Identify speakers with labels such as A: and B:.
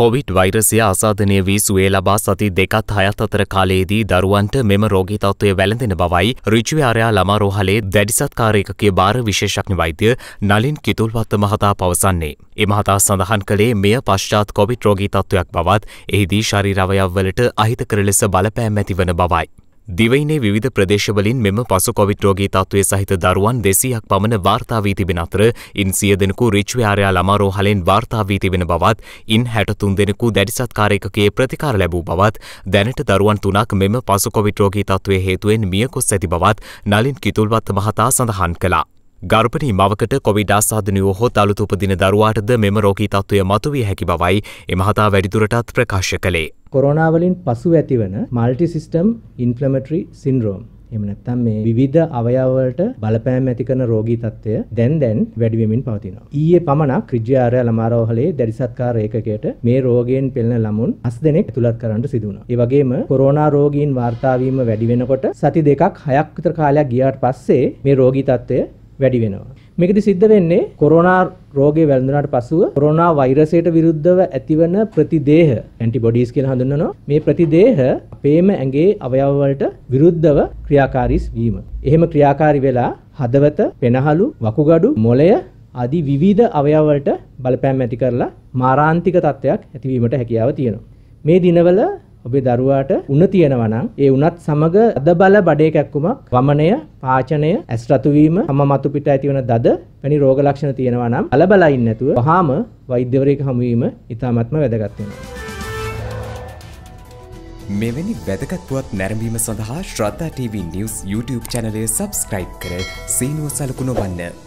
A: Covid වෛරසය අසාධනය වී සුවේ ලබා සති දෙකත් හයත් අතර කාලයේදී දරුවන්ට මෙම රෝගී තත්ත්වය වැළඳෙන බවයි රුචිව්‍යාරයා ළමා රෝහලේ දැඩිසත්කාරයකගේ භාර විශේෂඥ වෛද්‍ය නලින් කිතුල්වත්ත මහතා පවසන්නේ. එමහතා සඳහන් කළේ මෙය පශ්චාත් කොවිට් රෝගී තත්ත්වයක් බවත් එහිදී ශරීරවයව්වලට අහිතකර ලෙස බලපෑම් ඇතිවන බවයි. දිවයිනේ විධ ප්‍රදේශවලින් මෙම පසු කොවිට රෝගී තත්ත්වය සහිත දරුවන් දෙසියක් පමණ වාර්තාාවී තිබෙන අතර ඉන් සිය දෙෙනෙකු රිච්වයාරයා ළමාරෝහලෙන් වාර්තාාවී තිබෙන බවත් ඉන් හැටතුන් දෙෙනෙකු දැඩිසත්කාරයකගේ ප්‍රතිකාර ලැබූ බවත් දැනට දරුවන් තුනක් මෙම පසු කොවිට රෝගී තත්ත්වය හේතුවෙන් මියකොස් ඇති බවත් නලින් කිතුල්වත් මහතා සඳහන් කලා. ගර්පනී මවකට කොවිඩ ආසාධනයෝ හෝ අලුතුපදින දරුවාටද මෙම රෝගී තත්ත්වය මතුවිය හැකි බවයි එමහතා වැඩිදුරටත් ප්‍රකාශ කළේ.
B: කොරෝනාවලින් පසු ඇතිවන මල්ටි සිස්ටම් ඉන්ෆ්ලමටරි සින්රෝම් එම නැත්තම් මේ විවිධ අවයවලට බලපෑම් ඇති කරන රෝගී තත්ත්වය දැන් දැන් වැඩි වෙමින් පවතිනවා. ඊයේ පමණක් ක්‍රිජ්‍යාරය ළමාරෝහලේ දැරිසත්කාර ඒකකයට මේ රෝගයෙන් පෙළෙන ළමුන් 5 දෙනෙක් ඇතුළත් කරන්න සිදු වුණා. ඒ වගේම කොරෝනා රෝගීන් වාර්තා වීම වැඩි වෙනකොට සති දෙකක් හයක් විතර කාලයක් ගියාට පස්සේ මේ රෝගී තත්ත්වය වැඩි වෙනවා. මේකදී සිද්ධ වෙන්නේ කොරෝනා රෝගේ වැළඳුනාට පසුව කොරෝනා වෛරසයට විරුද්ධව ඇතිවන ප්‍රතිදේහ ඇන්ටිබොඩීස් කියලා හඳුන්වනවා. මේ ප්‍රතිදේහ අපේම ඇඟේ අවයව වලට විරුද්ධව ක්‍රියාකාරී වීම. එහෙම ක්‍රියාකාරී වෙලා හදවත, වෙනහලු, වකුගඩු, මොළය ආදී විවිධ අවයව වලට බලපෑම් ඇති කරලා මාරාන්තික තත්ත්වයක් ඇතිවීමට හැකියාව තියෙනවා. මේ දිනවල ඔබේ දරුවාට උණ තියෙනවා නම් ඒ උණත් සමග අද බල බඩේ කැක්කුමක් වමනය පාචනය ඇස් රතු වීම හැම මතු පිට ඇති වෙන දද වැනි රෝග ලක්ෂණ තියෙනවා නම් බල බල ඉන්නේ නැතුව වහාම වෛද්‍යවරයෙක් හමු වීම ඉතාමත්ම වැදගත් වෙනවා
A: මෙවැනි වැදගත්වත් නැරඹීම සඳහා ශ්‍රද්ධා TV නිවස් YouTube චැනලය සබස්ක්‍රයිබ් කර සීනුව සලකුණු වන්න